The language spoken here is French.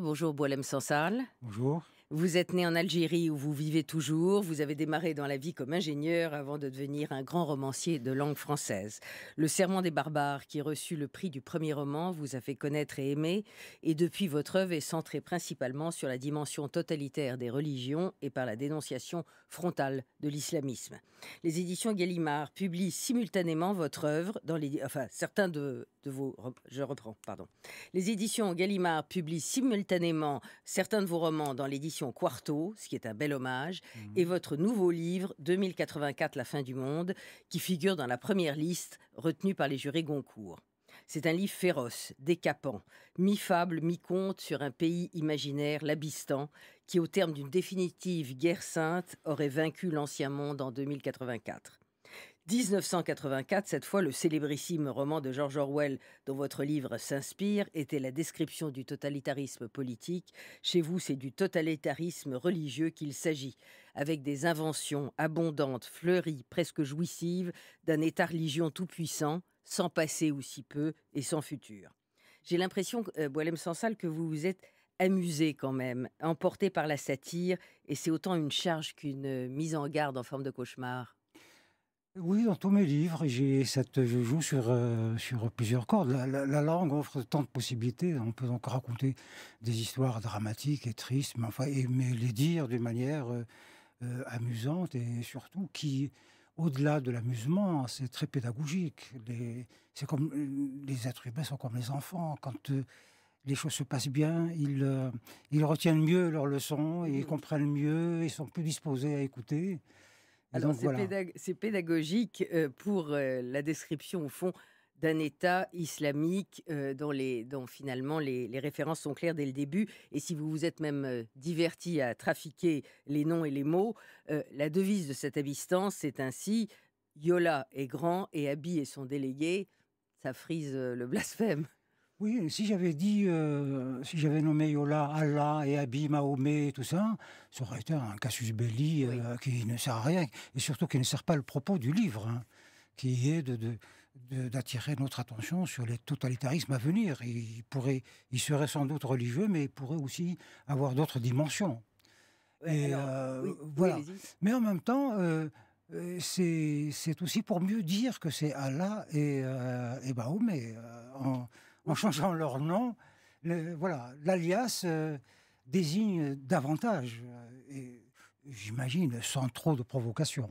Bonjour Boilem Sansal. Bonjour. Vous êtes né en Algérie où vous vivez toujours. Vous avez démarré dans la vie comme ingénieur avant de devenir un grand romancier de langue française. Le Serment des barbares, qui reçut le prix du premier roman, vous a fait connaître et aimer. Et depuis, votre œuvre est centrée principalement sur la dimension totalitaire des religions et par la dénonciation frontale de l'islamisme. Les éditions Gallimard publient simultanément votre œuvre dans les, enfin certains de, de vos, je reprends, pardon. Les éditions Gallimard publient simultanément certains de vos romans dans l'édition Quarto, ce qui est un bel hommage, et mmh. votre nouveau livre 2084 La fin du monde, qui figure dans la première liste retenue par les jurés Goncourt. C'est un livre féroce, décapant, mi-fable, mi-conte sur un pays imaginaire, l'Abistan, qui au terme d'une définitive guerre sainte aurait vaincu l'ancien monde en 2084. 1984, cette fois, le célébrissime roman de George Orwell dont votre livre s'inspire était la description du totalitarisme politique. Chez vous, c'est du totalitarisme religieux qu'il s'agit, avec des inventions abondantes, fleuries, presque jouissives, d'un État religion tout-puissant, sans passé ou si peu, et sans futur. J'ai l'impression, euh, Boilem Sansal, que vous vous êtes amusé quand même, emporté par la satire, et c'est autant une charge qu'une euh, mise en garde en forme de cauchemar. Oui, dans tous mes livres, j'ai cette, je joue sur, euh, sur plusieurs cordes. La, langue offre tant de possibilités. On peut donc raconter des histoires dramatiques et tristes, mais, enfin, mais les dire d'une manière euh, euh, amusante et surtout qui, au-delà de l'amusement, c'est très pédagogique. c'est comme les êtres humains sont comme les enfants. Quand les choses se passent bien, ils, ils retiennent mieux leurs leçons ils mmh. comprennent mieux ils sont plus disposés à écouter c'est pédagogique euh, pour euh, la description au fond d'un État islamique euh, dans dont, finalement les, références sont claires dès le début. Et si vous vous êtes même diverti à trafiquer les noms et les mots, la devise de cette abstance c'est ainsi Yola est grand et Abi est son délégué. Ça frise le blasphème. Oui, si j'avais dit, euh, si j'avais nommé Yola Allah et Abi Mahomet et tout ça, ça aurait été un casus belli euh, qui ne sert à rien et surtout qui ne sert pas le propos du livre, hein, qui est d'attirer de, notre attention sur les totalitarismes à venir. Il, pourrait, il serait sans doute religieux, mais il pourrait aussi avoir d'autres dimensions. et euh, voilà. mais en même temps, c'est aussi pour mieux dire que c'est Allah et, Mahomet. En, en changeant leur nom, voilà, l'alias euh, désigne davantage, euh, et j'imagine sans trop de provocation.